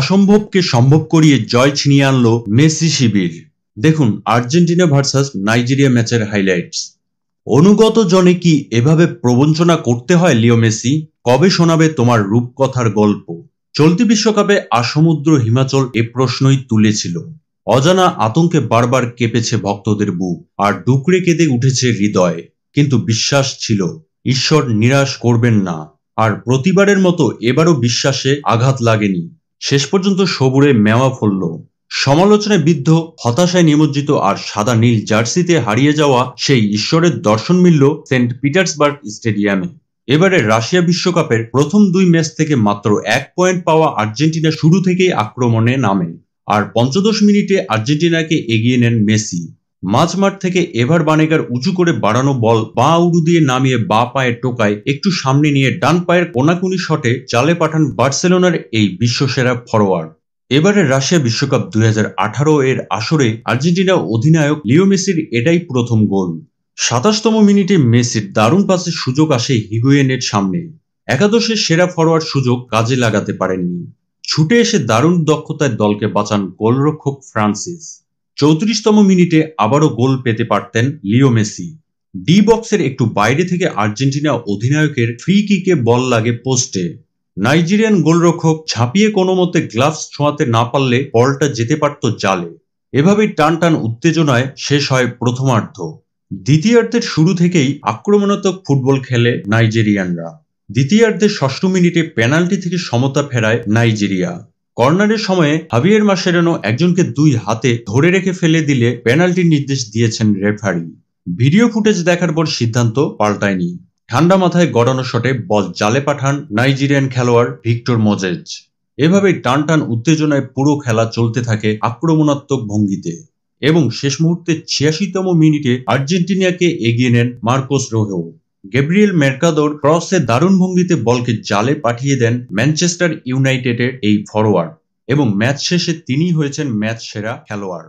অসম্ভবকে সম্ভব করিয়ে জয় ছিনিয়ে আনল মেসি শিবির দেখুন আর্জেন্টিনা ভার্সাস নাইজেরিয়া ম্যাচের হাইলাইটস অনুগত জনে কি এভাবে প্রবঞ্চনা করতে হয় লিও মেসি কবে শোনাবে তোমার রূপকথার গল্প চলতি বিশ্বকাপে আসমুদ্র হিমাচল এ প্রশ্নই তুলেছিল অজানা আতঙ্কে বারবার কেঁপেছে ভক্তদের বুক আর ডুকরে কেঁদে উঠেছে হৃদয় কিন্তু বিশ্বাস ছিল ঈশ্বর নিরাশ করবেন না আর প্রতিবারের মতো এবারও বিশ্বাসে আঘাত লাগেনি শেষ পর্যন্ত সবুরে মেওয়া ফলল সমালোচনায় বিদ্ধ হতাশায় নিমজ্জিত আর সাদা নীল জার্সিতে হারিয়ে যাওয়া সেই ঈশ্বরের দর্শন মিলল সেন্ট পিটার্সবার্গ স্টেডিয়ামে এবারে রাশিয়া বিশ্বকাপের প্রথম দুই ম্যাচ থেকে মাত্র এক পয়েন্ট পাওয়া আর্জেন্টিনা শুরু থেকেই আক্রমণে নামে আর পঞ্চদশ মিনিটে আর্জেন্টিনাকে এগিয়ে নেন মেসি মাঝমাঠ থেকে এভার বানেকার উঁচু করে বাড়ানো বল বা উড়ু দিয়ে নামিয়ে বা পায়ে টোকায় একটু সামনে নিয়ে ডান পায়ের কোনাকুনি শটে চালে পাঠান বার্সেলোনার এই বিশ্বসেরা ফরোয়ার্ড এবারের রাশিয়া বিশ্বকাপ দুই এর আসরে আর্জেন্টিনা অধিনায়ক লিও মেসির এটাই প্রথম গোল সাতাশতম মিনিটে মেসির দারুণ পাসে সুযোগ আসে হিগুয়েনের সামনে একাদশের সেরা ফরোয়ার্ড সুযোগ কাজে লাগাতে পারেননি ছুটে এসে দারুণ দক্ষতায় দলকে বাঁচান গোলরক্ষক ফ্রান্সিস চৌত্রিশতম মিনিটে আবারও গোল পেতে পারতেন লিও মেসি ডি বক্সের একটু বাইরে থেকে আর্জেন্টিনা অধিনায়কের ফ্রি কিকে বল লাগে পোস্টে নাইজেরিয়ান গোলরক্ষক ঝাঁপিয়ে কোনো মতে গ্লাভস ছোঁয়াতে না পারলে বলটা যেতে পারত জালে এভাবেই টান টান উত্তেজনায় শেষ হয় প্রথমার্ধ দ্বিতীয়ার্ধের শুরু থেকেই আক্রমণাত্মক ফুটবল খেলে নাইজেরিয়ানরা দ্বিতীয়ার্ধের ষষ্ঠ মিনিটে পেনাল্টি থেকে সমতা ফেরায় নাইজেরিয়া কর্নারের সময়ে হাবিয়ের মাসেরানো একজনকে দুই হাতে ধরে রেখে ফেলে দিলে পেনাল্টির নির্দেশ দিয়েছেন রেফারি ভিডিও ফুটেজ দেখার পর সিদ্ধান্ত পাল্টায়নি ঠান্ডা মাথায় গড়ানো শটে বল জালে পাঠান নাইজেরিয়ান খেলোয়াড় ভিক্টর মজেজ এভাবে টান টান উত্তেজনায় পুরো খেলা চলতে থাকে আক্রমণাত্মক ভঙ্গিতে এবং শেষ মুহূর্তে ছিয়াশিতম মিনিটে আর্জেন্টিনাকে এগিয়ে নেন মার্কোস রোহেও গেব্রিয়েল মেরকাদোর ক্রসে দারুণ ভঙ্গিতে বলকে জালে পাঠিয়ে দেন ম্যানচেস্টার ইউনাইটেডের এই ফরোয়ার্ড এবং ম্যাচ শেষে তিনি হয়েছেন ম্যাচ সেরা খেলোয়াড়